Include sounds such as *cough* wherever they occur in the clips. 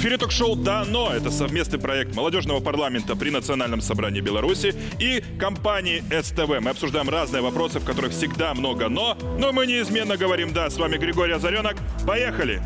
эфире ток-шоу «Да, но» — это совместный проект молодежного парламента при Национальном собрании Беларуси и компании СТВ. Мы обсуждаем разные вопросы, в которых всегда много «но», но мы неизменно говорим «да». С вами Григорий Озаренок. Поехали!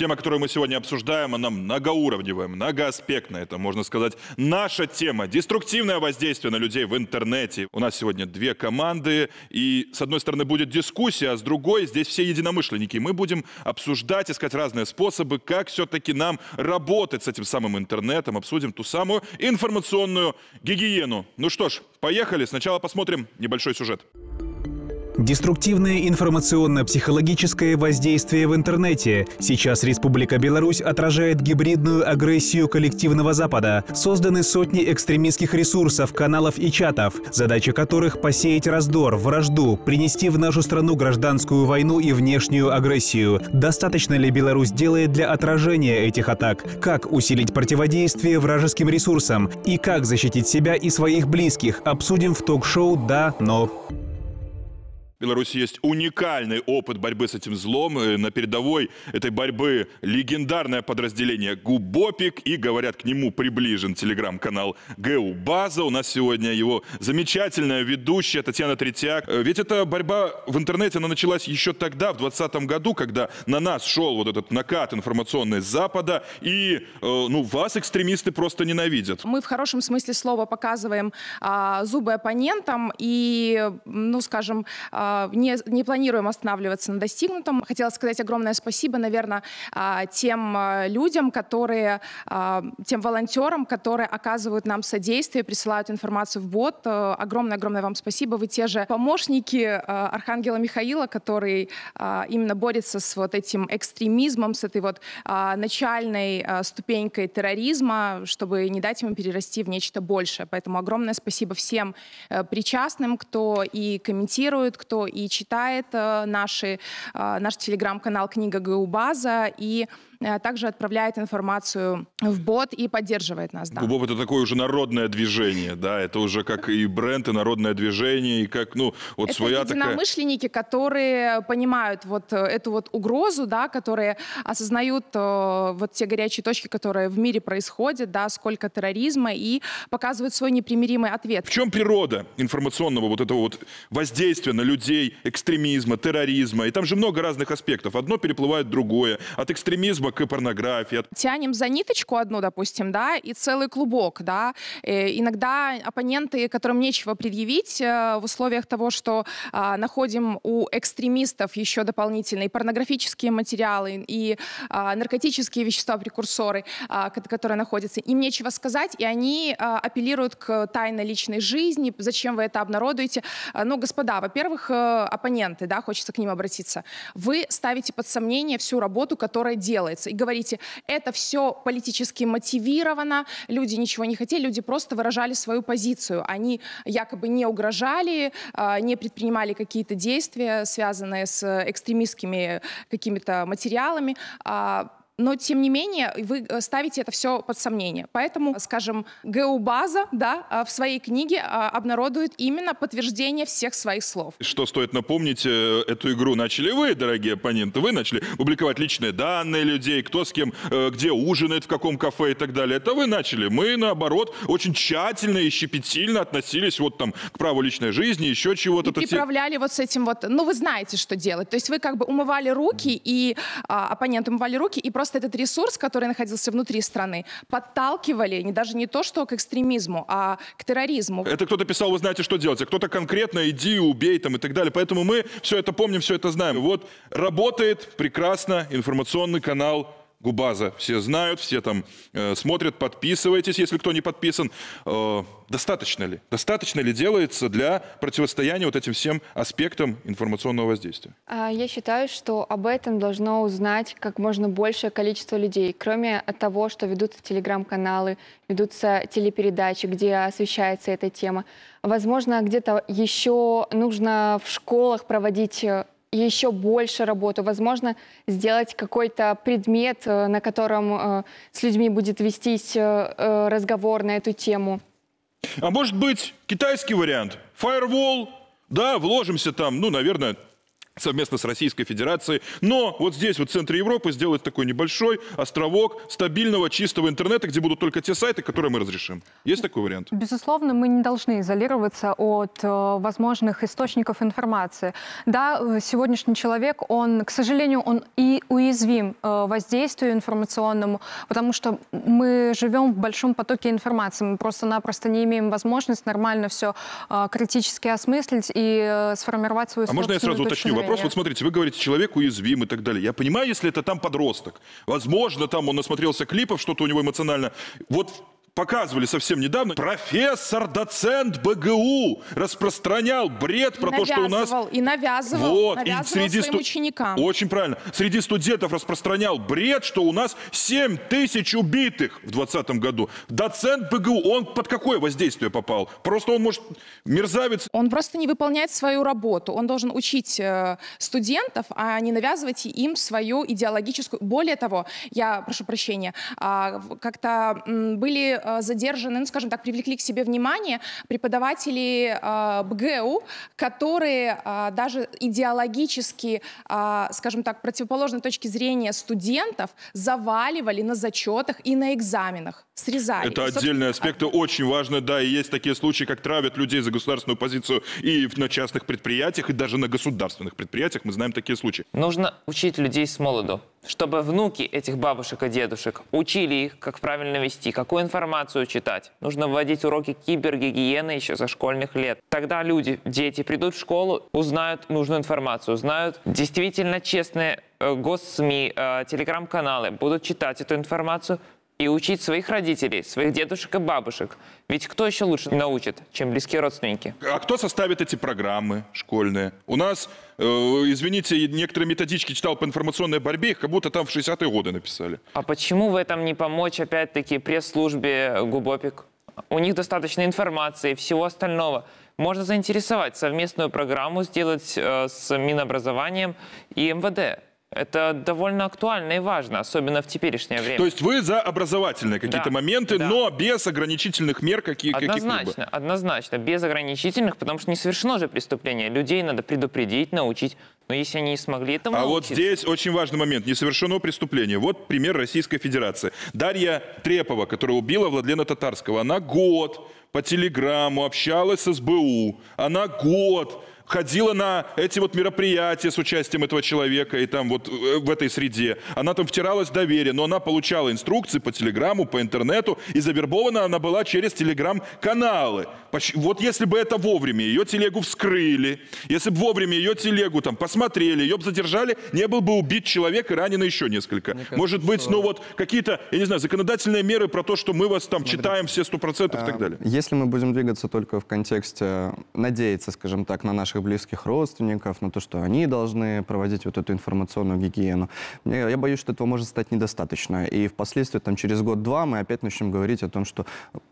Тема, которую мы сегодня обсуждаем, она многоуровневая, многоаспектная. Это, можно сказать, наша тема. Деструктивное воздействие на людей в интернете. У нас сегодня две команды, и с одной стороны будет дискуссия, а с другой здесь все единомышленники. Мы будем обсуждать, искать разные способы, как все-таки нам работать с этим самым интернетом. Обсудим ту самую информационную гигиену. Ну что ж, поехали. Сначала посмотрим небольшой сюжет. Сюжет. Деструктивное информационно-психологическое воздействие в интернете. Сейчас Республика Беларусь отражает гибридную агрессию коллективного Запада. Созданы сотни экстремистских ресурсов, каналов и чатов, задача которых – посеять раздор, вражду, принести в нашу страну гражданскую войну и внешнюю агрессию. Достаточно ли Беларусь делает для отражения этих атак? Как усилить противодействие вражеским ресурсам? И как защитить себя и своих близких? Обсудим в ток-шоу «Да, но...» Беларуси есть уникальный опыт борьбы с этим злом. Э, на передовой этой борьбы легендарное подразделение «Губопик». И, говорят, к нему приближен телеграм-канал ГУ «База». У нас сегодня его замечательная ведущая Татьяна Третьяк. Э, ведь эта борьба в интернете, она началась еще тогда, в 2020 году, когда на нас шел вот этот накат информационный с Запада. И, э, ну, вас экстремисты просто ненавидят. Мы в хорошем смысле слова показываем а, зубы оппонентам и, ну, скажем, а, а, не, не планируем останавливаться на достигнутом. Хотела сказать огромное спасибо, наверное, а, тем а, людям, которые, тем волонтерам, которые оказывают нам содействие, присылают информацию в бот. Э, огромное-огромное вам спасибо. Вы те же помощники э, Архангела Михаила, который именно борется с вот этим экстремизмом, с этой вот начальной ступенькой терроризма, чтобы не дать ему перерасти в нечто большее. Поэтому огромное спасибо всем э, причастным, кто и комментирует, кто и читает э, наши, э, наш телеграм-канал «Книга ГУ База», и э, также отправляет информацию в бот и поддерживает нас. Да. Боб это такое уже народное движение, да, это уже как и бренд, и народное движение, и как, ну, вот это своя такая... Это единомышленники, которые понимают вот эту вот угрозу, да, которые осознают вот те горячие точки, которые в мире происходят, да, сколько терроризма, и показывают свой непримиримый ответ. В чем природа информационного вот этого вот воздействия на людей? друзей экстремизма, терроризма. И там же много разных аспектов. Одно переплывает другое. От экстремизма к порнографии. Тянем за ниточку одну, допустим, да, и целый клубок, да. И э, иногда оппоненты, которым нечего предъявить э, в условиях того, что а, находим у экстремистов еще дополнительные порнографические материалы и а, наркотические вещества, прекурсоры, а, которые находятся, им нечего сказать, и они апеллируют к тайной личной жизни, зачем вы это обнародуете. Ну, господа, во-первых, э, Э, оппоненты, да, хочется к ним обратиться, вы ставите под сомнение всю работу, которая делается, и говорите, это все политически мотивировано, люди ничего не хотели, люди просто выражали свою позицию, они якобы не угрожали, э, не предпринимали какие-то действия, связанные с экстремистскими какими-то материалами, а но тем не менее вы э, ставите это все под сомнение. Поэтому, скажем, ГУ База да, а, в своей книге а, обнародует именно подтверждение всех своих слов. Что стоит напомнить, э, эту игру начали вы, дорогие оппоненты, вы начали публиковать личные данные людей, кто с кем, э, где ужинает, в каком кафе и так далее. Это вы начали. Мы, наоборот, очень тщательно и щепетильно относились вот там к праву личной жизни, еще чего-то. И Приправляли вот с этим вот, ну вы знаете, что делать. То есть вы как бы умывали руки, и а, оппонент умывали руки, и просто просто этот ресурс, который находился внутри страны, подталкивали не даже не то, что к экстремизму, а к терроризму. Это кто-то писал, вы знаете, что делать, а кто-то конкретно иди, убей там и так далее. Поэтому мы все это помним, все это знаем. Вот работает прекрасно информационный канал Губаза все знают, все там э, смотрят, подписывайтесь, если кто не подписан. Э, достаточно ли? Достаточно ли делается для противостояния вот этим всем аспектам информационного воздействия? А, я считаю, что об этом должно узнать как можно большее количество людей. Кроме того, что ведутся телеграм-каналы, ведутся телепередачи, где освещается эта тема. Возможно, где-то еще нужно в школах проводить э, еще больше работу, возможно, сделать какой-то предмет, э, на котором э, с людьми будет вестись э, разговор на эту тему. А может быть, китайский вариант? Firewall? Да, вложимся там, ну, наверное, совместно с Российской Федерацией. Но вот здесь, вот в центре Европы, сделать такой небольшой островок стабильного, чистого интернета, где будут только те сайты, которые мы разрешим. Есть такой вариант? Безусловно, мы не должны изолироваться от э, возможных источников информации. Да, э, сегодняшний человек, он, к сожалению, он и уязвим э, воздействию информационному, потому что мы живем в большом потоке информации, мы просто-напросто не имеем возможности нормально все критически осмыслить и сформировать свою а можно я сразу уточню зрения? вопрос. Вот смотрите, вы говорите, человек уязвим и так далее. Я понимаю, если это там подросток. Возможно, там он насмотрелся клипов, что-то у него эмоционально. Вот показывали совсем недавно, профессор, доцент БГУ распространял бред и про то, что у нас... И навязывал, вот, навязывал и среди своим сту... ученикам. Очень правильно. Среди студентов распространял бред, что у нас 7 тысяч убитых в 2020 году. Доцент БГУ, он под какое воздействие попал? Просто он, может, мерзавец? Он просто не выполняет свою работу. Он должен учить э, студентов, а не навязывать им свою идеологическую... Более того, я прошу прощения, а, как-то были э, Э, задержаны, ну, скажем так, привлекли к себе внимание преподаватели э, БГУ, которые э, даже идеологически, скажем так, противоположной точки зрения студентов заваливали на зачетах и на экзаменах, срезали. Это отдельные аспекты, очень важно, да, и есть такие случаи, как травят людей за государственную позицию и на частных предприятиях, и даже на государственных предприятиях, мы знаем такие случаи. Нужно учить людей с молоду чтобы внуки этих бабушек и дедушек учили их, как правильно вести, какую информацию читать. Нужно вводить уроки кибергигиены еще со школьных лет. Тогда люди, дети придут в школу, узнают нужную информацию, узнают действительно честные э, госсми, э, телеграм-каналы, будут читать эту информацию, и учить своих родителей, своих дедушек и бабушек. Ведь кто еще лучше научит, чем близкие родственники? А кто составит эти программы школьные? У нас, э, извините, некоторые методички читал по информационной борьбе, их как будто там в 60-е годы написали. А почему в этом не помочь, опять-таки, пресс-службе Губопик? У них достаточно информации, и всего остального. Можно заинтересовать совместную программу, сделать э, с Минобразованием и МВД. Это довольно актуально и важно, особенно в теперешнее время. То есть вы за образовательные какие-то да, моменты, да. но без ограничительных мер какие-то? Однозначно, каких -либо. однозначно, без ограничительных, потому что не совершено же преступление. Людей надо предупредить, научить. Но если они не смогли этому А научиться. вот здесь очень важный момент. Несовершено преступление. Вот пример Российской Федерации. Дарья Трепова, которая убила Владлена Татарского, она год по телеграмму общалась с СБУ. Она год ходила на эти вот мероприятия с участием этого человека и там вот э, в этой среде. Она там втиралась в доверие, но она получала инструкции по телеграмму, по интернету, и завербована она была через телеграм-каналы. Вот если бы это вовремя, ее телегу вскрыли, если бы вовремя ее телегу там посмотрели, ее бы задержали, не был бы убит человек и ранено еще несколько. кажется, Может быть, что... ну вот какие-то, я не знаю, законодательные меры про то, что мы вас там Смотри. читаем все сто процентов и так а, далее. Если мы будем двигаться только в контексте, э, надеяться, скажем так, на наших и близких родственников, на то, что они должны проводить вот эту информационную гигиену. Я боюсь, что этого может стать недостаточно. И впоследствии, там, через год-два мы опять начнем говорить о том, что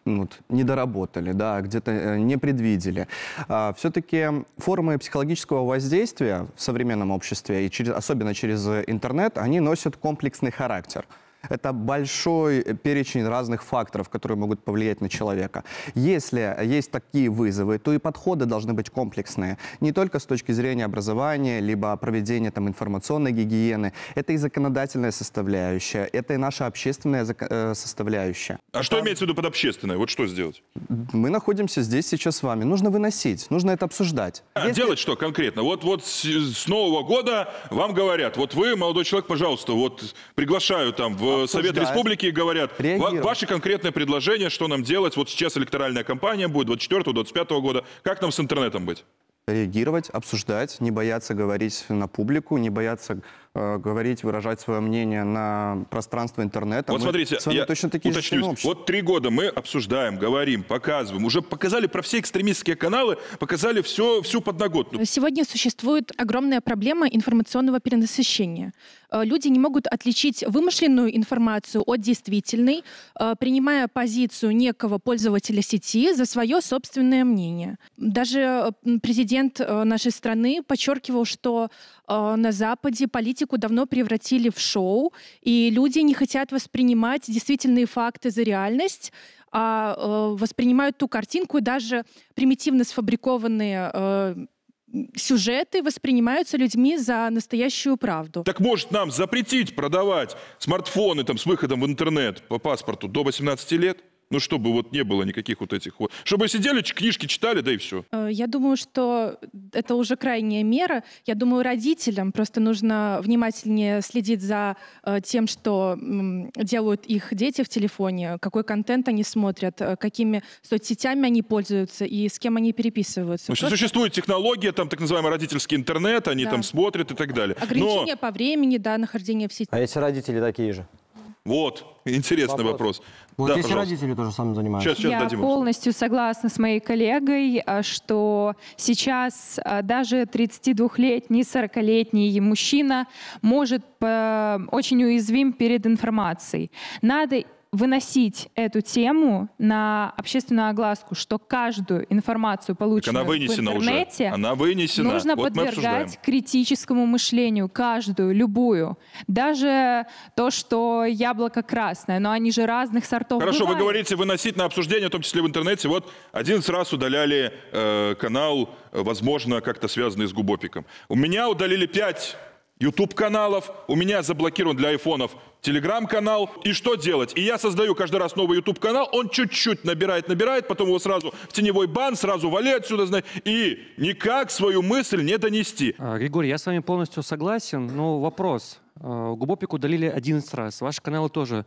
ну, вот, недоработали, да, где-то э, не предвидели. А, Все-таки формы психологического воздействия в современном обществе, и через, особенно через интернет, они носят комплексный характер – это большой перечень разных факторов, которые могут повлиять на человека. Если есть такие вызовы, то и подходы должны быть комплексные. Не только с точки зрения образования, либо проведения там, информационной гигиены. Это и законодательная составляющая, это и наша общественная э, составляющая. А это... что имеется в виду под общественной? Вот что сделать? Мы находимся здесь сейчас с вами. Нужно выносить, нужно это обсуждать. А Если... делать что конкретно? Вот, вот с, с Нового года вам говорят, вот вы, молодой человек, пожалуйста, вот приглашаю там в Совет Республики и говорят, Реагировать. ваши конкретные предложения, что нам делать, вот сейчас электоральная кампания будет 24-25 года, как нам с интернетом быть? Реагировать, обсуждать, не бояться говорить на публику, не бояться Э, говорить, выражать свое мнение на пространство интернета. Вот мы смотрите, я точно такие уточнюсь. Вот три года мы обсуждаем, говорим, показываем. Уже показали про все экстремистские каналы, показали все, всю подноготную. Ну, сегодня существует огромная проблема информационного перенасыщения. Э, люди не могут отличить вымышленную информацию от действительной, э, принимая позицию некого пользователя сети за свое собственное мнение. Даже президент нашей страны подчеркивал, что на Западе политику политику давно превратили в шоу, и люди не хотят воспринимать действительные факты за реальность, а э, воспринимают ту картинку, и даже примитивно сфабрикованные э, сюжеты воспринимаются людьми за настоящую правду. Так может нам запретить продавать смартфоны там, с выходом в интернет по паспорту до 18 лет? Ну, чтобы вот не было никаких вот этих вот... Чтобы сидели, книжки читали, да и все. Э, я думаю, что это уже крайняя мера. Я думаю, родителям просто нужно внимательнее следить за э, тем, что делают их дети в телефоне, какой контент они смотрят, э, какими соцсетями они пользуются и с кем они переписываются. Ну, просто... Существует технология, там так называемый родительский интернет, они да. там смотрят и так далее. Ограничение Но... по времени, да, нахождение в сети. А если родители такие же? Вот, интересный вопрос. вопрос. Вот да, если пожалуйста. родители тоже сам занимаются. Сейчас, сейчас Я дадим полностью согласна с моей коллегой, а, что сейчас а, даже 32-летний, 40-летний мужчина может э, очень уязвим перед информацией. Надо выносить эту тему на общественную огласку, что каждую информацию, полученную она в интернете, уже. Она вынесена. нужно вот подвергать критическому мышлению каждую, любую. Даже то, что яблоко красное, но они же разных сортов. Хорошо, бывают. вы говорите выносить на обсуждение, в том числе в интернете. Вот 11 раз удаляли э, канал, э, возможно, как-то связанный с Губопиком. У меня удалили 5 YouTube каналов, у меня заблокирован для айфонов телеграм-канал. И что делать? И я создаю каждый раз новый YouTube-канал, он чуть-чуть набирает, набирает, потом его сразу в теневой бан, сразу вали отсюда, и никак свою мысль не донести. А, Григорий, я с вами полностью согласен, но вопрос. А, Губопик удалили 11 раз, ваши каналы тоже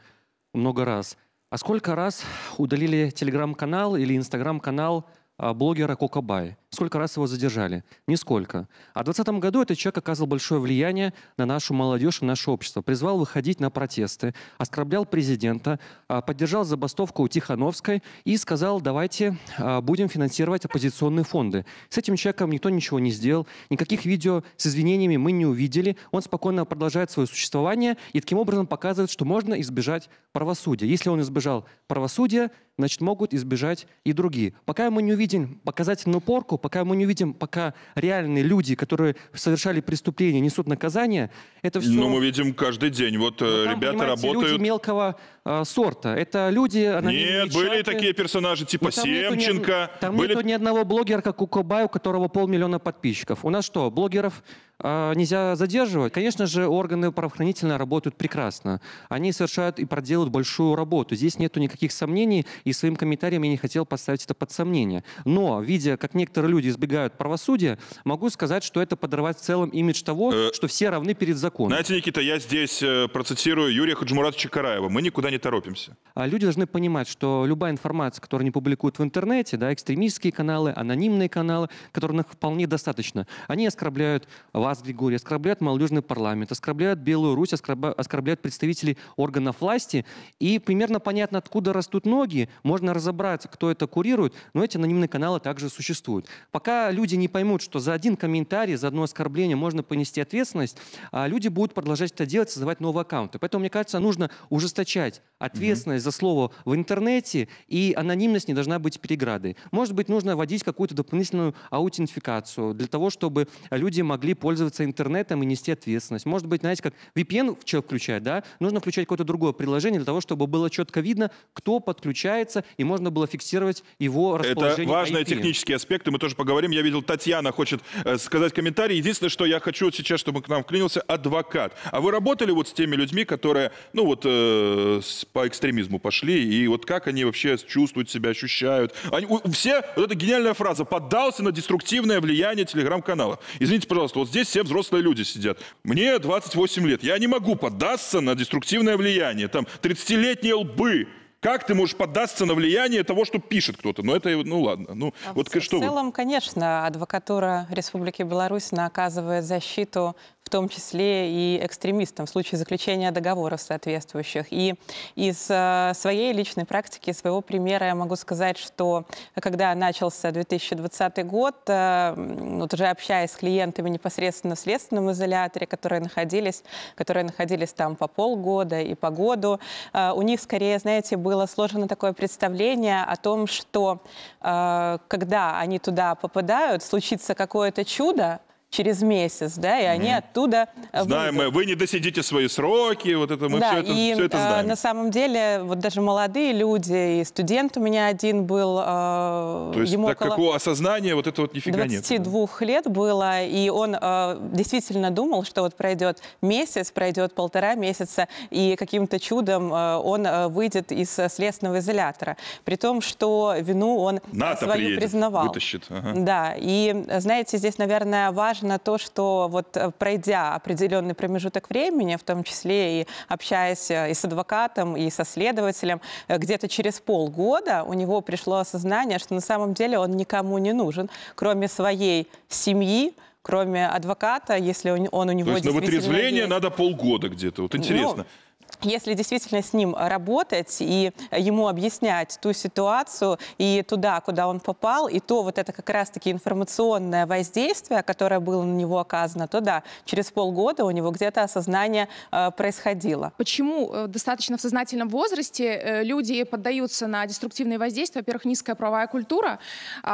много раз. А сколько раз удалили телеграм-канал или инстаграм-канал а, блогера Кокабай? Сколько раз его задержали? Нисколько. А в 2020 году этот человек оказывал большое влияние на нашу молодежь и наше общество. Призвал выходить на протесты, оскорблял президента, а, поддержал забастовку у Тихановской и сказал, давайте а, будем финансировать оппозиционные фонды. С этим человеком никто ничего не сделал, никаких видео с извинениями мы не увидели. Он спокойно продолжает свое существование и таким образом показывает, что можно избежать правосудия. Если он избежал правосудия, значит, могут избежать и другие. Пока мы не увидим показательную порку, пока мы не увидим, пока реальные люди, которые совершали преступления, несут наказание, это все... Ну, мы видим каждый день. Вот э, там, ребята работают... люди мелкого э, сорта. Это люди... Нет, были чаты. такие персонажи типа ну, там Семченко. Нету ни, там были... нету ни одного блогера, как у Кобай, у которого полмиллиона подписчиков. У нас что, блогеров а, нельзя задерживать. Конечно же, органы правоохранительно работают прекрасно. Они совершают и проделают большую работу. Здесь нету никаких сомнений, и своим комментарием я не хотел поставить это под сомнение. Но, видя, как некоторые люди избегают правосудия, могу сказать, что это подорвать в целом имидж того, э, что все равны перед законом. Знаете, Никита, я здесь э, процитирую Юрия Хаджмуратовича Караева. Мы никуда не торопимся. А люди должны понимать, что любая информация, которую они публикуют в интернете, да, экстремистские каналы, анонимные каналы, которых вполне достаточно, они оскорбляют вас вас, Григорий, оскорбляют молодежный парламент, оскорбляют Белую Русь, оскорбляют представителей органов власти. И примерно понятно, откуда растут ноги, можно разобраться, кто это курирует, но эти анонимные каналы также существуют. Пока люди не поймут, что за один комментарий, за одно оскорбление можно понести ответственность, а люди будут продолжать это делать, создавать новые аккаунты. Поэтому, мне кажется, нужно ужесточать ответственность mm за слово в интернете, и анонимность не должна быть переградой. Может быть, нужно вводить какую-то дополнительную аутентификацию для того, чтобы люди могли пользоваться пользоваться интернетом и нести ответственность. Может быть, знаете, как VPN человек включает, да, нужно включать какое-то другое приложение для того, чтобы было четко видно, кто подключается, и можно было фиксировать его расположение. Это важные IP. технические аспекты, мы тоже поговорим. Я видел, Татьяна хочет э, сказать комментарий. Единственное, что я хочу сейчас, чтобы к нам вклинился адвокат. А вы работали вот с теми людьми, которые, ну вот, э, по экстремизму пошли, и вот как они вообще чувствуют себя, ощущают? Они, у, все, вот эта гениальная фраза, поддался на деструктивное влияние телеграм-канала. Извините, пожалуйста, вот здесь здесь все взрослые люди сидят. Мне 28 лет, я не могу поддаться на деструктивное влияние. Там 30-летние лбы, как ты можешь поддаться на влияние того, что пишет кто-то? Ну, это, ну, ладно. Ну, а вот, в, что в целом, вы... конечно, адвокатура Республики Беларусь оказывает защиту том числе и экстремистам в случае заключения договоров соответствующих. И из э, своей личной практики, своего примера я могу сказать, что когда начался 2020 год, э, вот уже общаясь с клиентами непосредственно в следственном изоляторе, которые находились, которые находились там по полгода и по году, э, у них скорее, знаете, было сложено такое представление о том, что когда они туда попадают, случится какое-то чудо, через месяц, да, и они mm. оттуда... Э, знаем выйдут. вы не досидите свои сроки, вот это мы да, все, это, и, все это а, знаем. на самом деле, вот даже молодые люди, и студент у меня один был, а, То есть ему так около... какого осознания вот это вот нифига 22 нет? 22 лет было, и он а, действительно думал, что вот пройдет месяц, пройдет полтора месяца, и каким-то чудом он выйдет из э, следственного изолятора, при том, что вину он э, НАТО свою приедет, признавал. Вытащит. Ага. Да, и, знаете, здесь, наверное, важно важно то, что вот э, пройдя определенный промежуток времени, в том числе и общаясь э, и с адвокатом, и со следователем, э, где-то через полгода у него пришло осознание, что на самом деле он никому не нужен, кроме своей семьи, кроме адвоката, если он, у него То есть на вытрезвление есть. надо полгода где-то. Вот ну, интересно. Ну, если действительно с ним работать и ему объяснять ту ситуацию и туда, куда он попал, и то вот это как раз-таки информационное воздействие, которое было на него оказано, то да, через полгода у него где-то осознание э, происходило. Почему э, достаточно в сознательном возрасте э, люди поддаются на деструктивные воздействия? Во-первых, низкая правовая культура э,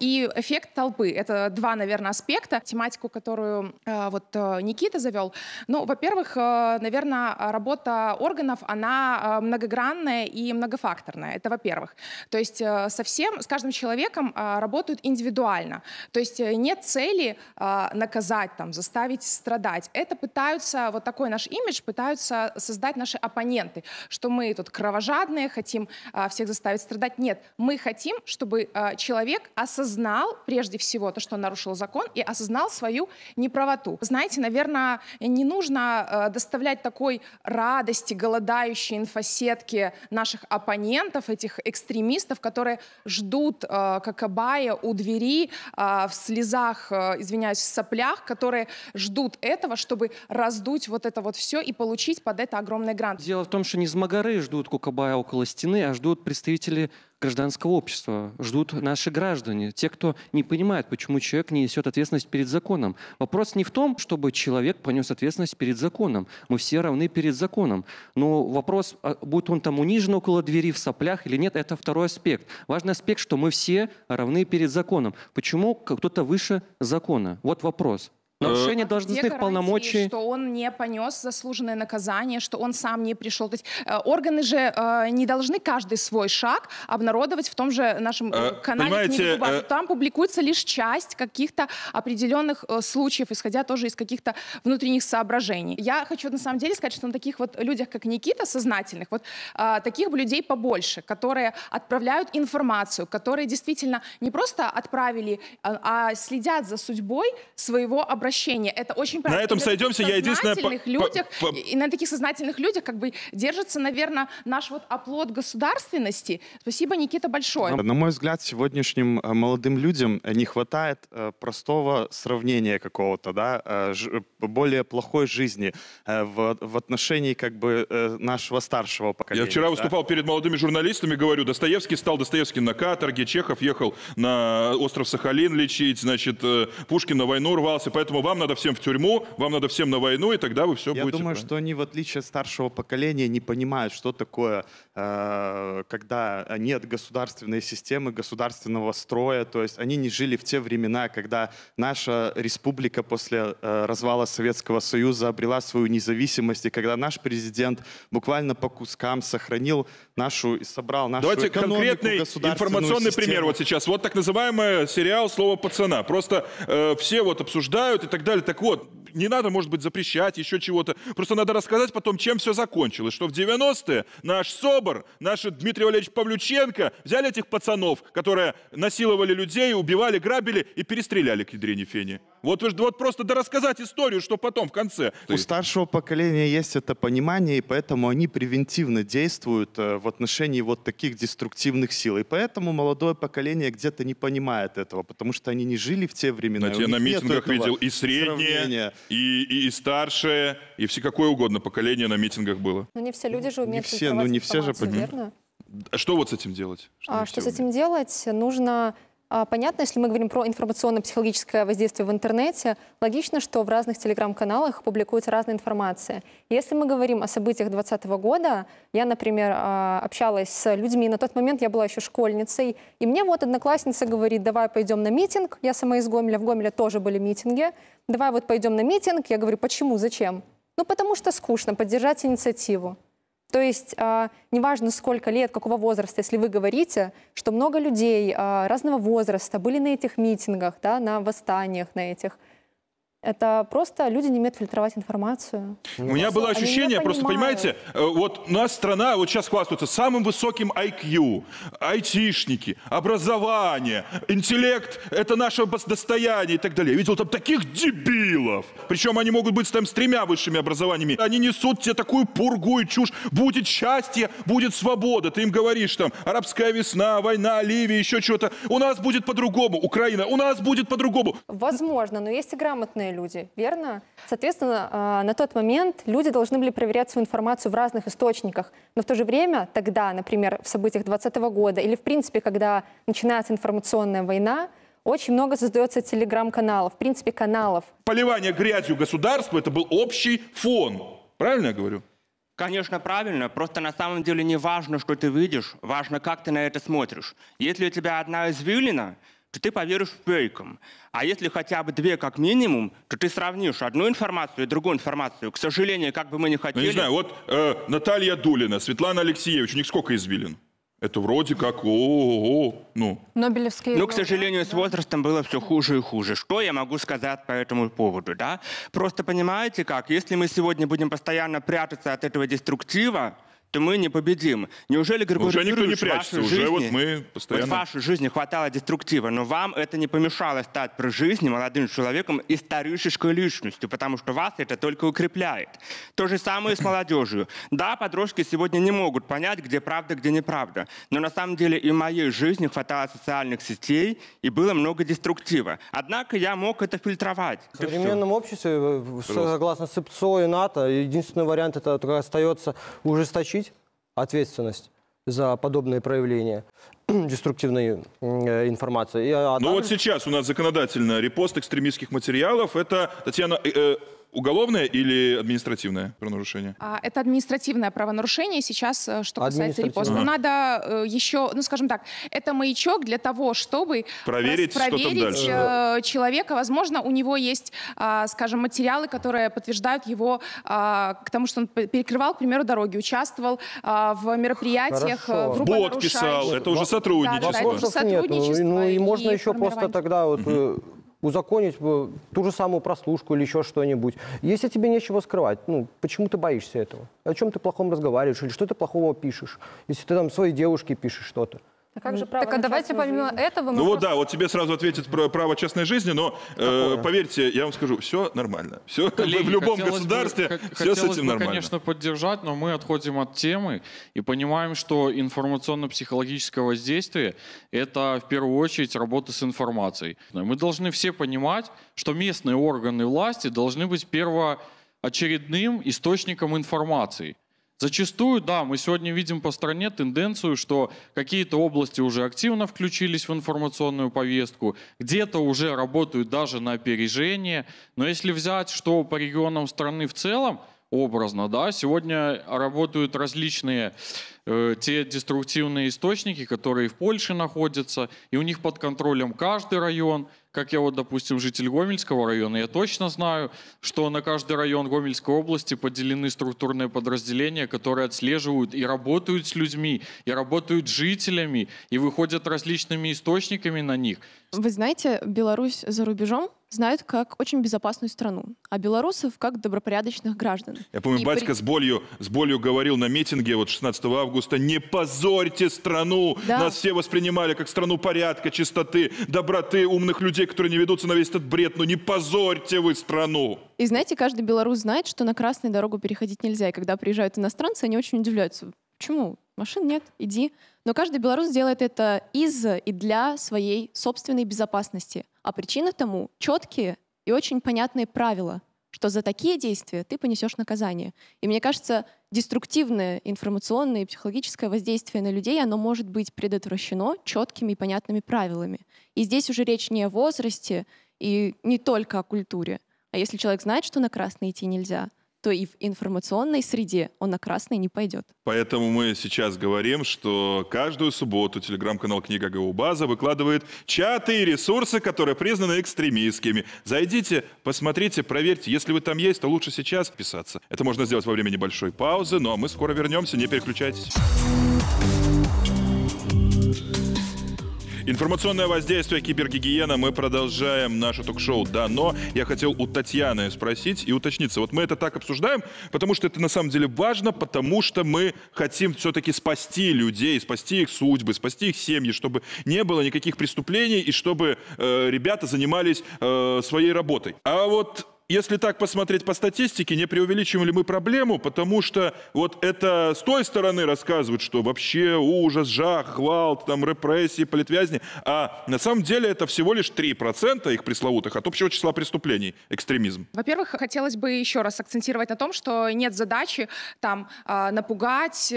и эффект толпы. Это два, наверное, аспекта. Тематику, которую э, вот э, Никита завел. Ну, во-первых, наверное, работа органов, она э, многогранная и многофакторная. Это во-первых. То есть э, со всем с каждым человеком э, работают индивидуально. То есть нет цели наказать, там, заставить страдать. Это пытаются, вот такой наш имидж пытаются создать наши оппоненты, что мы тут кровожадные, хотим всех заставить страдать. Нет, мы хотим, чтобы человек осознал прежде всего то, что он нарушил закон, и осознал свою неправоту. Знаете, наверное, не нужно доставлять такой радость зависти голодающие инфосетки наших оппонентов, этих экстремистов, которые ждут э, Кокабая у двери э, в слезах, э, извиняюсь, в соплях, которые ждут этого, чтобы раздуть вот это вот все и получить под это огромный грант. Дело в том, что не змагары ждут Кокабая около стены, а ждут представители гражданского общества ждут наши граждане, те, кто не понимает, почему человек не несет ответственность перед законом. Вопрос не в том, чтобы человек понес ответственность перед законом. Мы все равны перед законом. Но вопрос, а, будет он там унижен около двери, в соплях или нет, это второй аспект. Важный аспект, что мы все равны перед законом. Почему кто-то выше закона? Вот вопрос. Э, нарушение должностных гарантии, полномочий. что он не понес заслуженное наказание, что он сам не пришел. То есть э, органы же э, не должны каждый свой шаг обнародовать в том же нашем э, э канале Понимаете, э... Там публикуется лишь часть каких-то определенных э, случаев, исходя тоже из каких-то внутренних соображений. Я хочу на самом деле сказать, что на таких вот людях, как Никита, сознательных, вот э, таких бы людей побольше, которые отправляют информацию, которые действительно не просто отправили, а, а следят за судьбой своего обращения обращение. Это очень правильно. На этом сойдемся. Я единственное... По, людях, по, по... И на таких сознательных людях как бы держится, наверное, наш вот оплот государственности. Спасибо, Никита, большое. На мой взгляд, сегодняшним э, молодым людям э, не хватает э, простого сравнения какого-то, да, более плохой жизни в, в отношении как бы нашего старшего поколения. Я вчера да? выступал перед молодыми журналистами, говорю, Достоевский стал Достоевским на каторге, Чехов ехал на остров Сахалин лечить, значит, Пушкин на войну рвался, поэтому поэтому вам надо всем в тюрьму, вам надо всем на войну, и тогда вы все Я будете... Я думаю, что они, в отличие от старшего поколения, не понимают, что такое, э, когда нет государственной системы, государственного строя, то есть они не жили в те времена, когда наша республика после э, развала Советского Союза обрела свою независимость, и когда наш президент буквально по кускам сохранил нашу, и собрал нашу Давайте экономику, конкретный информационный систему. пример вот сейчас. Вот так называемый сериал «Слово пацана». Просто э, все вот обсуждают, и так далее. Так вот, не надо, может быть, запрещать еще чего-то. Просто надо рассказать потом, чем все закончилось. Что в 90-е наш СОБР, наш Дмитрий Валерьевич Павлюченко взяли этих пацанов, которые насиловали людей, убивали, грабили и перестреляли к ядрене фени. Вот, вот просто да рассказать историю, что потом в конце. У старшего поколения есть это понимание, и поэтому они превентивно действуют э, в отношении вот таких деструктивных сил. И поэтому молодое поколение где-то не понимает этого, потому что они не жили в те времена. Знаете, я на митингах видел и среднее. сравнения и, и, и старшее, и все какое угодно поколение на митингах было. Но ну, не все люди же умеют не все, ну не все же, верно? А что вот с этим делать? Что, а, что с этим делать? Нужно а, понятно, если мы говорим про информационно-психологическое воздействие в интернете, логично, что в разных телеграм-каналах публикуется разная информация. Если мы говорим о событиях 2020 года, я, например, а, общалась с людьми, на тот момент я была еще школьницей, и мне вот одноклассница говорит, давай пойдем на митинг, я сама из Гомеля, в Гомеле тоже были митинги, давай вот пойдем на митинг, я говорю, почему, зачем? Ну, потому что скучно, поддержать инициативу. То есть э, неважно, сколько лет, какого возраста, если вы говорите, что много людей э, разного возраста были на этих митингах, да, на восстаниях на этих, это просто люди не умеют фильтровать информацию. У меня было ощущение, просто понимаете, э, вот у нас страна вот сейчас хвастаются самым высоким IQ, айтишники, образование, интеллект, это наше достояние и так далее. Я видел там таких дебилов. Причем они могут быть там с тремя высшими образованиями. Они несут тебе такую пургу и чушь. Будет счастье, будет свобода. Ты им говоришь там, арабская весна, война, Ливия, еще что-то. У нас будет по-другому. Украина, у нас будет по-другому. Возможно, но есть и грамотные разные люди, верно? Соответственно, а, на тот момент люди должны были проверять свою информацию в разных источниках, но в то же время тогда, например, в событиях 2020 года или, в принципе, когда начинается информационная война, очень много создается телеграм-каналов, в принципе, каналов. Поливание грязью государства – это был общий фон. Правильно я говорю? Конечно, правильно. Просто на самом деле не важно, что ты видишь, важно, как ты на это смотришь. Если у тебя одна извилина, то ты поверишь фейкам. А если хотя бы две как минимум, то ты сравнишь одну информацию и другую информацию. К сожалению, как бы мы ни хотели... Ну, не знаю, вот э, Наталья Дулина, Светлана Алексеевич, у них сколько извилин? Это вроде как о, -о, -о ну. Нобелевские. Но, ну, к сожалению, да? с возрастом было все хуже и хуже. Что я могу сказать по этому поводу, да? Просто понимаете как, если мы сегодня будем постоянно прятаться от этого деструктива, то мы не победим. Неужели, Григорий Уже никто не в прячется, вашей уже жизни, вот мы постоянно... вот вашей жизни хватало деструктива, но вам это не помешало стать при жизни молодым человеком и старющей личностью, потому что вас это только укрепляет. То же самое и с молодежью. Да, подростки сегодня не могут понять, где правда, где неправда, но на самом деле и в моей жизни хватало социальных сетей и было много деструктива. Однако я мог это фильтровать. В современном обществе, э, согласно СыпЦО и НАТО, единственный вариант это остается ужесточить ответственность за подобные проявления *clears throat* деструктивной э, информации. И, а, ну вот сейчас у нас законодательно репост экстремистских материалов. Это Татьяна э, э Уголовное или административное правонарушение? А, это административное правонарушение сейчас, э, что касается репоста. Ага. Ну, надо э, еще, ну скажем так, это маячок для того, чтобы проверить, проверить э, человека. Возможно, у него есть, э, скажем, материалы, которые подтверждают его э, к тому, что он перекрывал, к примеру, дороги, участвовал э, в мероприятиях, в э, Бот писал, это уже сотрудничество. Да, да, это сотрудничество. Нет, ну, ну и можно еще просто тогда вот... Угу узаконить э, ту же самую прослушку или еще что-нибудь. Если тебе нечего скрывать, ну, почему ты боишься этого? О чем ты плохом разговариваешь или что ты плохого пишешь? Если ты там своей девушке пишешь что-то. А как ну, же право так а давайте помимо жизнь? этого... Ну вот просто... да, вот тебе сразу ответит про право частной жизни, но э, поверьте, я вам скажу, все нормально. Все Коллеги, в любом государстве, бы, все с этим бы, нормально. конечно, поддержать, но мы отходим от темы и понимаем, что информационно-психологическое воздействие — это в первую очередь работа с информацией. Мы должны все понимать, что местные органы власти должны быть первоочередным источником информации — Зачастую, да, мы сегодня видим по стране тенденцию, что какие-то области уже активно включились в информационную повестку, где-то уже работают даже на опережение. Но если взять, что по регионам страны в целом, образно, да, сегодня работают различные э, те деструктивные источники, которые в Польше находятся, и у них под контролем каждый район. Как я вот, допустим, житель Гомельского района, я точно знаю, что на каждый район Гомельской области поделены структурные подразделения, которые отслеживают и работают с людьми, и работают с жителями, и выходят различными источниками на них. Вы знаете, Беларусь за рубежом знают как очень безопасную страну, а белорусов как добропорядочных граждан. Я помню, и батька при... с, болью, с болью говорил на митинге вот 16 августа, не позорьте страну! Да. Нас все воспринимали как страну порядка, чистоты, доброты, умных людей, которые не ведутся на весь этот бред, но ну не позорьте вы страну! И знаете, каждый белорус знает, что на красную дорогу переходить нельзя, и когда приезжают иностранцы, они очень удивляются. Почему? Машин нет, иди. Но каждый белорус делает это из и для своей собственной безопасности. А причина тому четкие и очень понятные правила, что за такие действия ты понесешь наказание. И мне кажется, деструктивное информационное и психологическое воздействие на людей, оно может быть предотвращено четкими и понятными правилами. И здесь уже речь не о возрасте и не только о культуре. А если человек знает, что на красный идти нельзя, то и в информационной среде он на красный не пойдет. Поэтому мы сейчас говорим, что каждую субботу телеграм-канал «Книга ГУ База» выкладывает чаты и ресурсы, которые признаны экстремистскими. Зайдите, посмотрите, проверьте. Если вы там есть, то лучше сейчас писаться. Это можно сделать во время небольшой паузы, ну а мы скоро вернемся, не переключайтесь. Информационное воздействие кибергигиена. Мы продолжаем наше ток-шоу «Да, но». Я хотел у Татьяны спросить и уточниться. Вот мы это так обсуждаем, потому что это на самом деле важно, потому что мы хотим все-таки спасти людей, спасти их судьбы, спасти их семьи, чтобы не было никаких преступлений и чтобы э, ребята занимались э, своей работой. А вот если так посмотреть по статистике, не преувеличиваем ли мы проблему, потому что вот это с той стороны рассказывают, что вообще ужас, жах, хвалт, там репрессии, политвязни, а на самом деле это всего лишь 3% их пресловутых от общего числа преступлений, экстремизм. Во-первых, хотелось бы еще раз акцентировать на том, что нет задачи там а, напугать,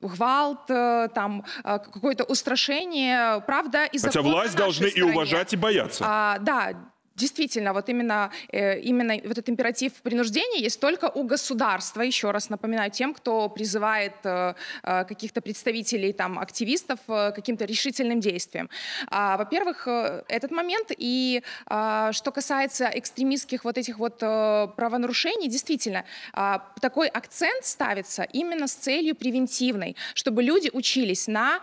гвалт, э, э, э, там какое-то устрашение, правда, из-за Хотя власть должны стране. и уважать, и бояться. А, да, Действительно, вот именно, э, именно вот этот императив принуждения есть только у государства. Еще раз напоминаю тем, кто призывает э, э, каких-то представителей, там, активистов каким-то решительным действиям. А, во-первых, этот момент. И а, что касается экстремистских вот этих вот правонарушений, действительно, а, такой акцент ставится именно с целью превентивной, чтобы люди учились на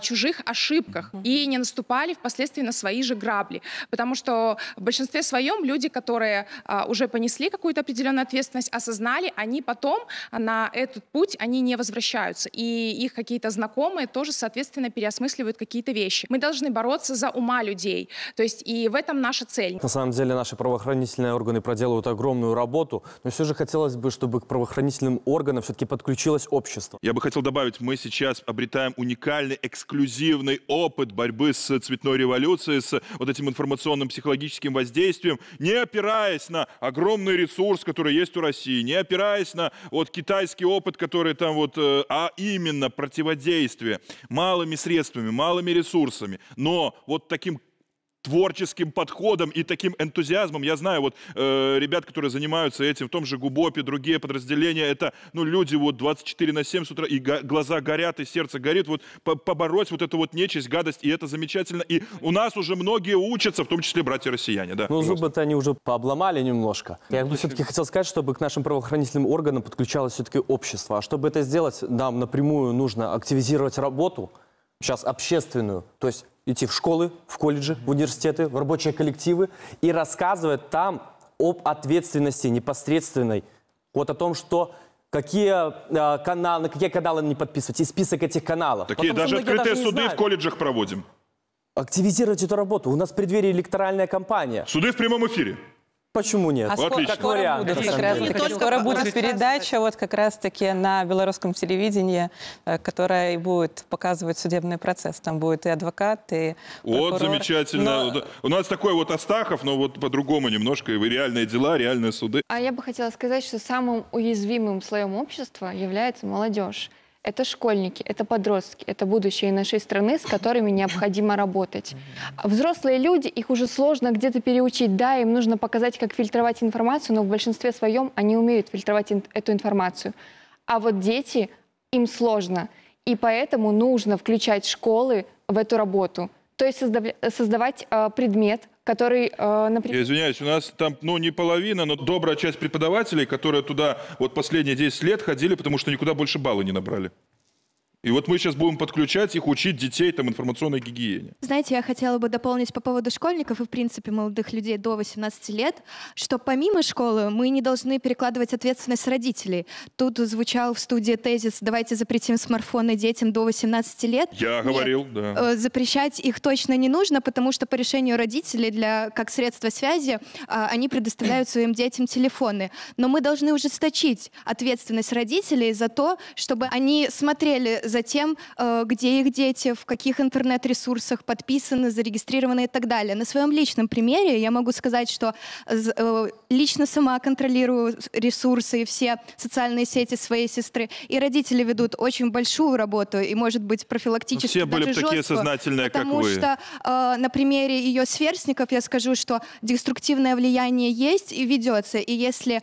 чужих ошибках и не наступали впоследствии на свои же грабли. Потому что в большинстве своем люди, которые а, уже понесли какую-то определенную ответственность, осознали, они потом а, на этот путь они не возвращаются. И их какие-то знакомые тоже, соответственно, переосмысливают какие-то вещи. Мы должны бороться за ума людей. То есть и в этом наша цель. На самом деле наши правоохранительные органы проделывают огромную работу, но все же хотелось бы, чтобы к правоохранительным органам все-таки подключилось общество. Я бы хотел добавить, мы сейчас обретаем уникальный, эксклюзивный опыт борьбы с цветной революцией, с вот этим информационным психологическим политическим воздействием, не опираясь на огромный ресурс, который есть у России, не опираясь на вот китайский опыт, который там вот, э, а именно противодействие малыми средствами, малыми ресурсами, но вот таким творческим подходом и таким энтузиазмом. Я знаю вот э, ребят, которые занимаются этим в том же Губопе, другие подразделения, это ну, люди вот 24 на 7 с утра, и глаза горят, и сердце горит. Вот побороть вот эту вот нечисть, гадость, и это замечательно. И у нас уже многие учатся, в том числе братья-россияне. Да, ну, зубы-то они уже пообломали немножко. Я бы все-таки хотел сказать, чтобы к нашим правоохранительным органам подключалось все-таки общество. А чтобы это сделать, нам напрямую нужно активизировать работу, сейчас общественную, то есть идти в школы, в колледжи, в университеты, в рабочие коллективы и рассказывать там об ответственности непосредственной, вот о том, что какие э, каналы, на какие каналы не подписывать, и список этих каналов. Такие Потому даже открытые даже суды знают. в колледжах проводим. Активизировать эту работу. У нас в преддверии электоральная кампания. Суды в прямом эфире. Почему нет? А ну, Отлично. Как скоро будет как раз таки, скоро будет передача вот как раз-таки на белорусском телевидении, э, которая и будет показывать судебный процесс. Там будет и адвокат, и прокурор. Вот, замечательно. Но... У нас такой вот Астахов, но вот по-другому немножко. И реальные дела, реальные суды. А я бы хотела сказать, что самым уязвимым слоем общества является молодежь это школьники, это подростки, это будущее нашей страны, с которыми необходимо работать. Взрослые люди, их уже сложно где-то переучить. Да, им нужно показать, как фильтровать информацию, но в большинстве своем они умеют фильтровать ин эту информацию. А вот дети, им сложно. И поэтому нужно включать школы в эту работу. То есть создав создавать э, предмет, который, э, например... Я извиняюсь, у нас там, ну, не половина, но добрая часть преподавателей, которые туда вот последние 10 лет ходили, потому что никуда больше баллы не набрали. И вот мы сейчас будем подключать их, учить детей там информационной гигиене. Знаете, я хотела бы дополнить по поводу школьников и, в принципе, молодых людей до 18 лет, что помимо школы мы не должны перекладывать ответственность родителей. Тут звучал в студии тезис «давайте запретим смартфоны детям до 18 лет». Я Нет, говорил, да. Э, запрещать их точно не нужно, потому что по решению родителей для, как средство связи э, они предоставляют своим детям телефоны. Но мы должны ужесточить ответственность родителей за то, чтобы они смотрели за Затем, э, где их дети, в каких интернет-ресурсах подписаны, зарегистрированы и так далее. На своем личном примере я могу сказать, что э, лично сама контролирую ресурсы и все социальные сети своей сестры, и родители ведут очень большую работу, и, может быть, профилактически Все были жесткую, такие сознательные, как вы. Потому что э, на примере ее сверстников я скажу, что деструктивное влияние есть и ведется, и если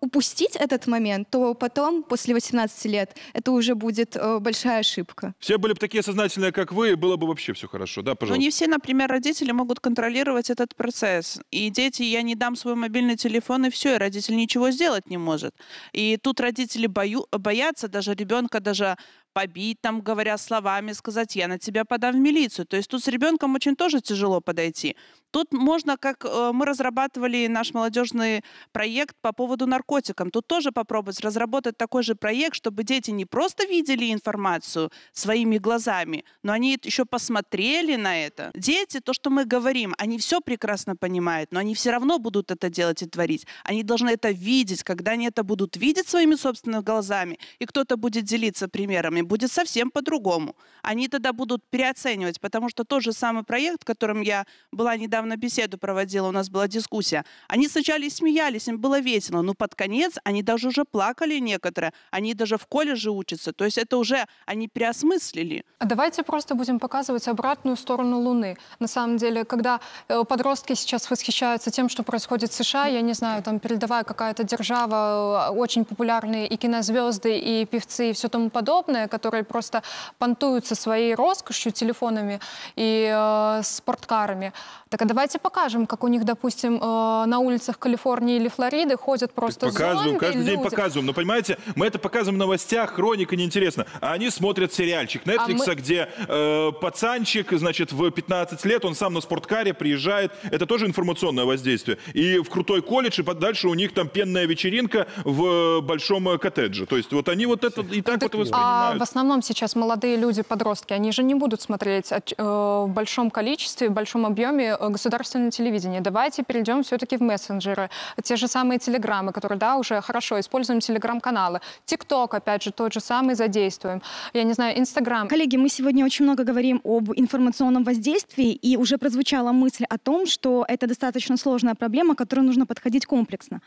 упустить этот момент, то потом, после 18 лет, это уже будет э, большая ошибка. Все были бы такие сознательные, как вы, было бы вообще все хорошо, да, ну, пожалуйста. Но не все, например, родители могут контролировать этот процесс. И дети, я не дам свой мобильный телефон, и все, и родитель ничего сделать не может. И тут родители бою, боятся даже ребенка, даже побить, там, говоря словами, сказать, я на тебя подам в милицию. То есть тут с ребенком очень тоже тяжело подойти. Тут можно, как э, мы разрабатывали наш молодежный проект по поводу наркотикам, тут тоже попробовать разработать такой же проект, чтобы дети не просто видели информацию своими глазами, но они еще посмотрели на это. Дети, то, что мы говорим, они все прекрасно понимают, но они все равно будут это делать и творить. Они должны это видеть, когда они это будут видеть своими собственными глазами, и кто-то будет делиться примерами, будет совсем по-другому. Они тогда будут переоценивать, потому что тот же самый проект, которым я была недавно беседу проводила, у нас была дискуссия, они сначала и смеялись, им было весело, но под конец они даже уже плакали некоторые, они даже в колледже учатся, то есть это уже они переосмыслили. А давайте просто будем показывать обратную сторону Луны. На самом деле, когда э, подростки сейчас восхищаются тем, что происходит в США, я не знаю, там передовая какая-то держава, э, очень популярные и кинозвезды, и певцы, и все тому подобное, которые просто понтуются своей роскошью, телефонами и э, спорткарами. Так а давайте покажем, как у них, допустим, э, на улицах Калифорнии или Флориды ходят просто так показываем, зомби каждый люди. день показываем. Но понимаете, мы это показываем в новостях, хроника неинтересна. А они смотрят сериальчик а Netflix, а мы... где э, пацанчик, значит, в 15 лет, он сам на спорткаре приезжает. Это тоже информационное воздействие. И в крутой колледж, и дальше у них там пенная вечеринка в э, большом э, коттедже. То есть вот они вот это и так, ну так вот а, воспринимают. А в основном сейчас молодые люди, подростки, они же не будут смотреть а, э, в большом количестве, в большом объеме э, государственное телевидение. Давайте перейдем все-таки в мессенджеры. Те же самые телеграммы, которые, да, уже хорошо, используем телеграм-каналы. Тикток, опять же, тот же самый задействуем. Я не знаю, Инстаграм. Коллеги, мы сегодня очень много говорим об информационном воздействии, и уже прозвучала мысль о том, что это достаточно сложная проблема, к которой нужно подходить комплексно.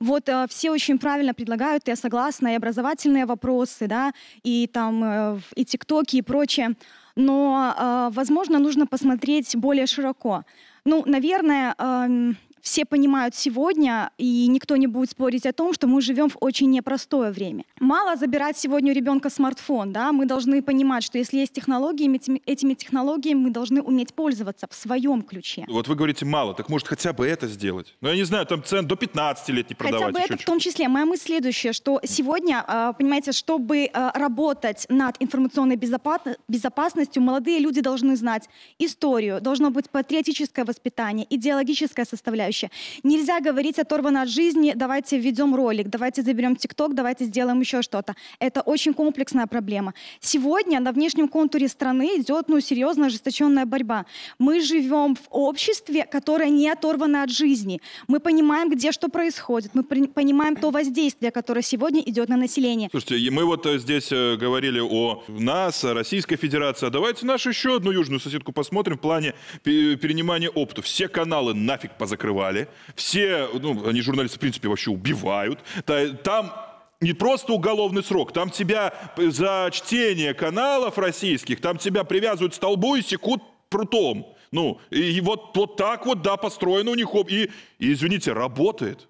Вот э, все очень правильно предлагают, я согласна, и образовательные вопросы, да, и там э, и ТикТоки и прочее. Но, э, возможно, нужно посмотреть более широко. Ну, наверное, эм, все понимают сегодня, и никто не будет спорить о том, что мы живем в очень непростое время. Мало забирать сегодня у ребенка смартфон, да, мы должны понимать, что если есть технологии, этими технологиями мы должны уметь пользоваться в своем ключе. Вот вы говорите мало, так может хотя бы это сделать? Но ну, я не знаю, там цен до 15 лет не продавать. Хотя бы это в том числе. Моя мысль следующая, что сегодня, а, понимаете, чтобы а, работать над информационной безопасностью, молодые люди должны знать историю, должно быть патриотическое воспитание, идеологическая составляющая, вещи. Нельзя говорить оторвано от жизни, давайте введем ролик, давайте заберем ТикТок, давайте сделаем еще что-то. Это очень комплексная проблема. Сегодня на внешнем контуре страны идет ну, серьезная ожесточенная борьба. Мы живем в обществе, которое не оторвано от жизни. Мы понимаем, где что происходит, мы понимаем то воздействие, которое сегодня идет на население. Слушайте, мы вот э, здесь э, говорили о нас, о Российской Федерации, а давайте нашу еще одну южную соседку посмотрим в плане перенимания опыта. Все каналы нафиг позакрывали закрывали. Все, ну, они журналисты, в принципе, вообще убивают. Там не просто уголовный срок, там тебя за чтение каналов российских, там тебя привязывают к столбу и секут прутом. Ну, и, и вот, вот так вот, да, построено у них, и, и извините, работает.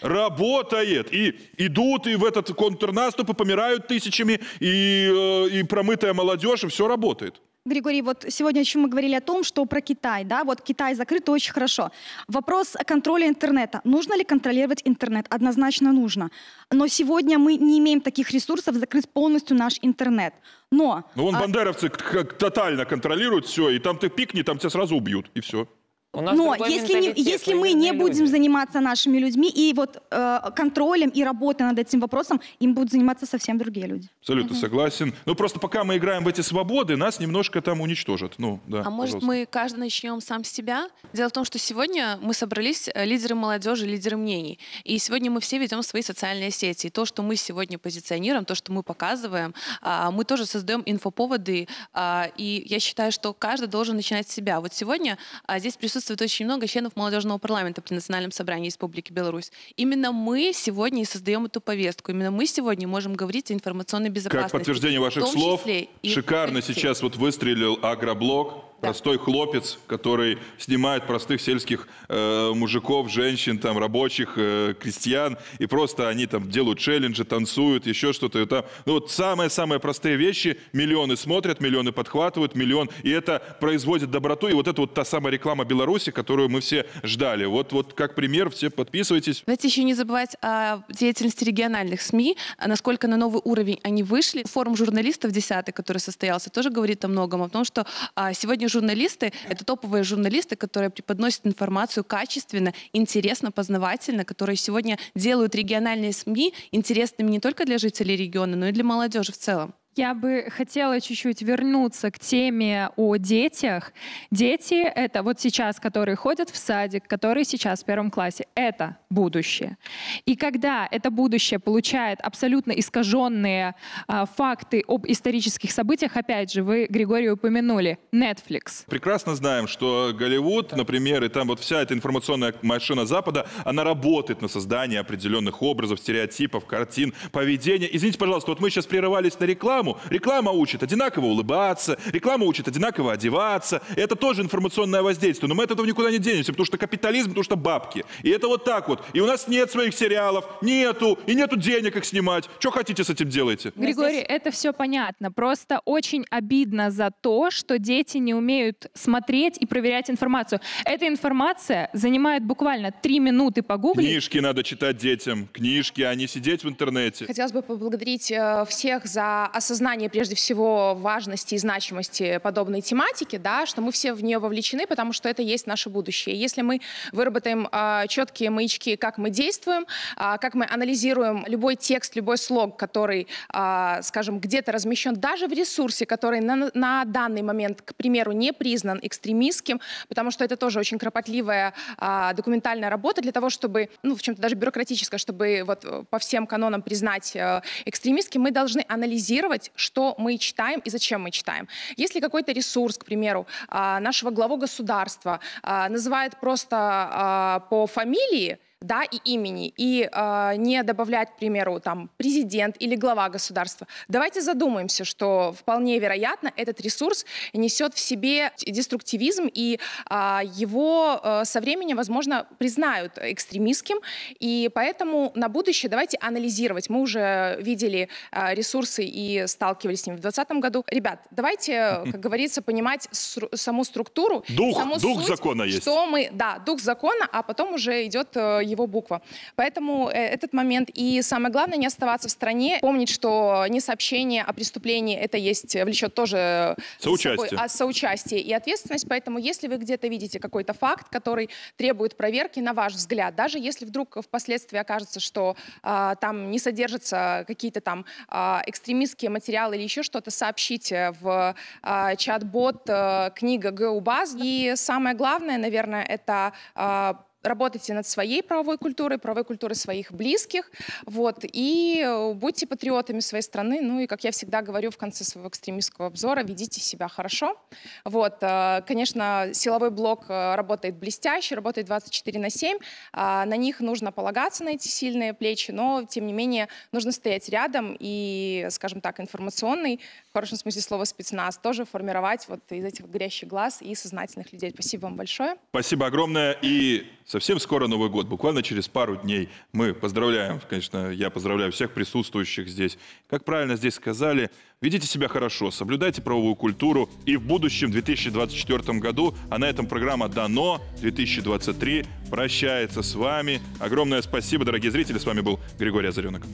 Работает. И идут, и в этот контрнаступ, и помирают тысячами, и, э, и промытая молодежь, и все работает. Григорий, вот сегодня еще мы говорили о том, что про Китай, да, вот Китай закрыт, очень хорошо. Вопрос контроля интернета. Нужно ли контролировать интернет? Однозначно нужно. Но сегодня мы не имеем таких ресурсов закрыть полностью наш интернет. Но... Ну, вон а... бандеровцы как тотально контролируют все, и там ты пикни, там тебя сразу убьют, и все. У нас Но если, не, если мы не люди. будем заниматься нашими людьми и вот э, контролем и работой над этим вопросом, им будут заниматься совсем другие люди. Абсолютно угу. согласен. Ну просто пока мы играем в эти свободы, нас немножко там уничтожат. Ну, да, а пожалуйста. может мы каждый начнем сам с себя? Дело в том, что сегодня мы собрались э, лидеры молодежи, лидеры мнений. И сегодня мы все ведем свои социальные сети. И то, что мы сегодня позиционируем, то, что мы показываем, а, мы тоже создаем инфоповоды. А, и я считаю, что каждый должен начинать с себя. Вот сегодня а, здесь присутствует присутствует очень много членов молодежного парламента при Национальном собрании Республики Беларусь. Именно мы сегодня и создаем эту повестку. Именно мы сегодня можем говорить о информационной безопасности. Как подтверждение ваших слов, шикарно сейчас вот выстрелил агроблок да. Простой хлопец, который снимает простых сельских э, мужиков, женщин, там, рабочих, э, крестьян, и просто они там делают челленджи, танцуют, еще что-то. Там, ну, вот самые-самые простые вещи, миллионы смотрят, миллионы подхватывают, миллион, и это производит доброту, и вот это вот та самая реклама Беларуси, которую мы все ждали. Вот, вот как пример, все подписывайтесь. Давайте еще не забывать о деятельности региональных СМИ, а насколько на новый уровень они вышли. Форум журналистов 10 который состоялся, тоже говорит о многом, о том, что а, сегодня журналисты — это топовые журналисты, которые преподносят информацию качественно, интересно, познавательно, которые сегодня делают региональные СМИ интересными не только для жителей региона, но и для молодежи в целом. Я бы хотела чуть-чуть вернуться к теме о детях. Дети — это вот сейчас, которые ходят в садик, которые сейчас в первом классе. Это будущее. И когда это будущее получает абсолютно искаженные а, факты об исторических событиях, опять же, вы, Григорий, упомянули Netflix. Прекрасно знаем, что Голливуд, например, и там вот вся эта информационная машина Запада, она работает на создание определенных образов, стереотипов, картин, поведения. Извините, пожалуйста, вот мы сейчас прерывались на рекламу, рекламу. Реклама учит одинаково улыбаться, реклама учит одинаково одеваться. Это тоже информационное воздействие, но мы от этого никуда не денемся, потому что капитализм, потому что бабки. И это вот так вот. И у нас нет своих сериалов, нету, и нету денег их снимать. Что хотите с этим делаете? Григорий, это все понятно. Просто очень обидно за то, что дети не умеют смотреть и проверять информацию. Эта информация занимает буквально три минуты по погуглить. Книжки надо читать детям, книжки, а не сидеть в интернете. Хотелось бы поблагодарить э, всех за осознание осознание, прежде всего, важности и значимости подобной тематики, да, что мы все в нее вовлечены, потому что это есть наше будущее. Если мы выработаем э, а, четкие маячки, как мы действуем, э, как мы анализируем любой текст, любой слог, который, э, скажем, где-то размещен даже в ресурсе, который на, на данный момент, к примеру, не признан экстремистским, потому что это тоже очень кропотливая э, документальная работа для того, чтобы, ну, в чем-то даже бюрократическая, чтобы вот по всем канонам признать э, экстремистским, мы должны анализировать продумать, что мы читаем и зачем мы читаем. Если какой-то ресурс, к примеру, а, нашего главу государства а, называет просто а, по фамилии, да, и имени, и э, не добавлять, к примеру, там, президент или глава государства. Давайте задумаемся, что вполне вероятно этот ресурс несет в себе деструктивизм, и э, его э, со временем, возможно, признают экстремистским, и поэтому на будущее давайте анализировать. Мы уже видели э, ресурсы и сталкивались с ним в 2020 году. Ребят, давайте, как *laughs* говорится, понимать сру- саму структуру. Дух, саму дух суть, закона есть. Что мы, да, дух закона, а потом уже идет э, его буква. Поэтому э, этот момент. И самое главное, не оставаться в стране, помнить, что не сообщение о преступлении, это есть, э, влечет тоже э, соучастие. Собой, а соучастие и ответственность. Поэтому если вы где-то видите какой-то факт, который требует проверки, на ваш взгляд, даже если вдруг впоследствии окажется, что э, там не содержатся какие-то там э, экстремистские материалы или еще что-то, сообщите в э, чат-бот э, книга ГУБАЗ. И самое главное, наверное, это э, работайте над своей правовой культурой, правовой культурой своих близких, вот, и э, будьте патриотами своей страны, ну и, как я всегда говорю в конце своего экстремистского обзора, ведите себя хорошо, вот, э, конечно, силовой блок э, работает блестяще, работает 24 на 7, а, на них нужно полагаться, на эти сильные плечи, но, тем не менее, нужно стоять рядом и, скажем так, информационный хорошем смысле слова спецназ, тоже формировать вот из этих горящих глаз и сознательных людей. Спасибо вам большое. Спасибо огромное. И совсем скоро Новый год, буквально через пару дней. Мы поздравляем, конечно, я поздравляю всех присутствующих здесь. Как правильно здесь сказали, ведите себя хорошо, соблюдайте правовую культуру. И в будущем, 2024 году, а на этом программа «Дано 2023» прощается с вами. Огромное спасибо, дорогие зрители. С вами был Григорий Озаренок.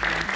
Thank